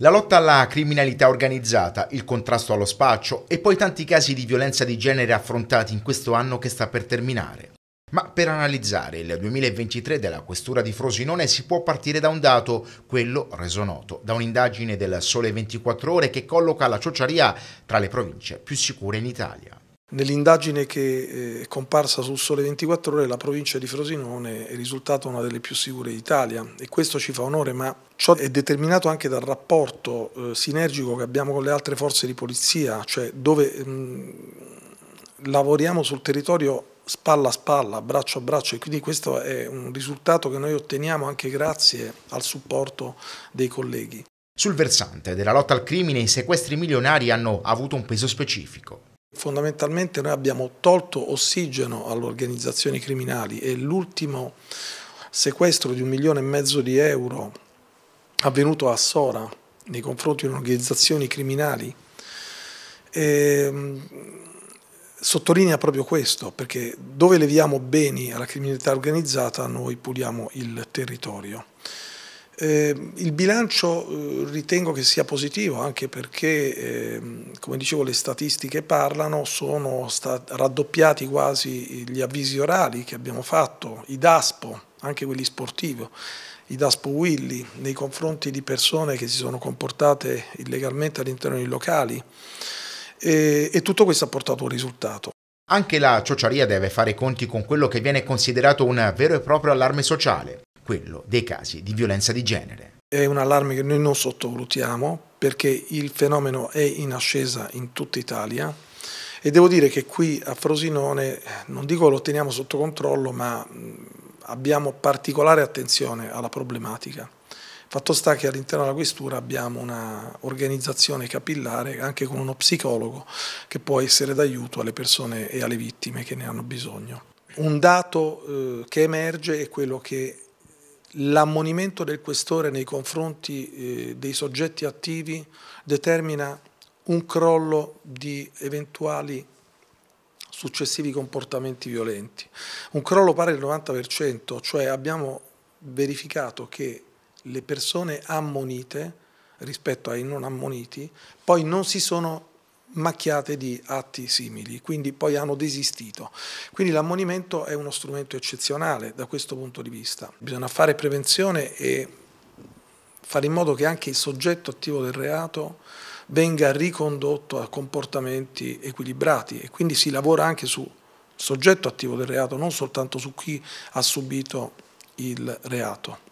La lotta alla criminalità organizzata, il contrasto allo spaccio e poi tanti casi di violenza di genere affrontati in questo anno che sta per terminare. Ma per analizzare il 2023 della Questura di Frosinone si può partire da un dato, quello reso noto, da un'indagine del Sole 24 Ore che colloca la Ciociaria tra le province più sicure in Italia. Nell'indagine che eh, è comparsa sul Sole 24 Ore, la provincia di Frosinone è risultata una delle più sicure d'Italia e questo ci fa onore, ma ciò è determinato anche dal rapporto eh, sinergico che abbiamo con le altre forze di polizia, cioè dove mh, mm, lavoriamo sul territorio spalla a spalla, braccio a braccio e quindi questo è un risultato che noi otteniamo anche grazie al supporto dei colleghi. Sul versante della lotta al crimine i sequestri milionari hanno avuto un peso specifico. Fondamentalmente noi abbiamo tolto ossigeno alle organizzazioni criminali e l'ultimo sequestro di un milione e mezzo di euro avvenuto a Sora nei confronti di organizzazioni criminali e, ehm, sottolinea proprio questo, perché dove leviamo beni alla criminalità organizzata noi puliamo il territorio. Eh, il bilancio eh, ritengo che sia positivo anche perché, eh, come dicevo, le statistiche parlano, sono raddoppiati quasi gli avvisi orali che abbiamo fatto, i DASPO, anche quelli sportivi, i DASPO Willy nei confronti di persone che si sono comportate illegalmente all'interno dei locali e tutto questo ha portato a un risultato. Anche la ciociaria deve fare conti con quello che viene considerato un vero e proprio allarme sociale quello dei casi di violenza di genere. È un allarme che noi non sottovalutiamo perché il fenomeno è in ascesa in tutta Italia e devo dire che qui a Frosinone, non dico lo teniamo sotto controllo, ma abbiamo particolare attenzione alla problematica. Fatto sta che all'interno della questura abbiamo un'organizzazione capillare anche con uno psicologo che può essere d'aiuto alle persone e alle vittime che ne hanno bisogno. Un dato eh, che emerge è quello che l'ammonimento del questore nei confronti eh, dei soggetti attivi determina un crollo di eventuali successivi comportamenti violenti. Un crollo pari al 90%, cioè abbiamo verificato che le persone ammonite rispetto ai non ammoniti poi non si sono macchiate di atti simili, quindi poi hanno desistito. Quindi l'ammonimento è uno strumento eccezionale da questo punto di vista. Bisogna fare prevenzione e fare in modo che anche il soggetto attivo del reato venga ricondotto a comportamenti equilibrati e quindi si lavora anche sul soggetto attivo del reato, non soltanto su chi ha subito il reato.